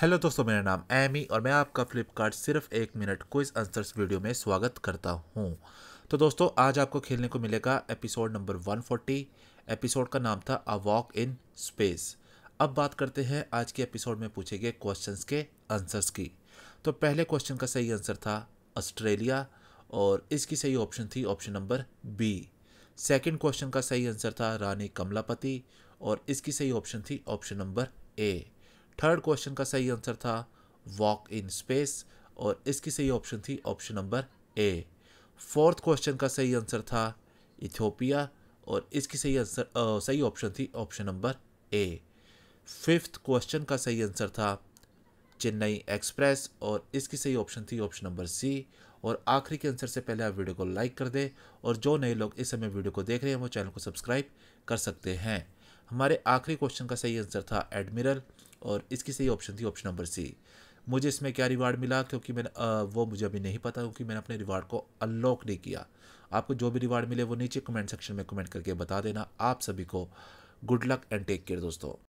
hello दोस्तों मेरा नाम एमी और मैं आपका फ्लिपकार्ट सिर्फ एक मिनट क्विज आंसर्स वीडियो में स्वागत करता हूँ तो दोस्तों आज आपको खेलने को मिलेगा एपिसोड नंबर 140 एपिसोड का नाम था अ वॉक इन स्पेस अब बात करते हैं आज के एपिसोड में पूछे गए क्वेश्चन के आंसर्स की तो पहले क्वेश्चन का सही आंसर था ऑस्ट्रेलिया और इसकी सही ऑप्शन थी option number B second question का सही आंसर था रानी कमलापति और इसकी सही ऑप्शन थी option number A third question का सही आंसर था वॉक इन स्पेस और इसकी सही ऑप्शन थी option number A fourth question का सही आंसर था इथियोपिया और इसकी सही आंसर सही ऑप्शन थी option number A fifth question का सही आंसर था चेन्नई एक्सप्रेस और इसकी सही ऑप्शन थी ऑप्शन नंबर सी और आखिरी के आंसर से पहले आप वीडियो को लाइक कर दें और जो नए लोग इस समय वीडियो को देख रहे हैं वो चैनल को सब्सक्राइब कर सकते हैं हमारे आखिरी क्वेश्चन का सही आंसर था एडमिरल और इसकी सही ऑप्शन थी ऑप्शन नंबर सी मुझे इसमें क्या रिवार्ड मिला क्योंकि मैंने वो मुझे अभी नहीं पता क्योंकि मैंने अपने रिवार्ड को अनलॉक नहीं किया आपको जो भी रिवार्ड मिले वो नीचे कमेंट सेक्शन में कमेंट करके बता देना आप सभी को good luck and take care दोस्तों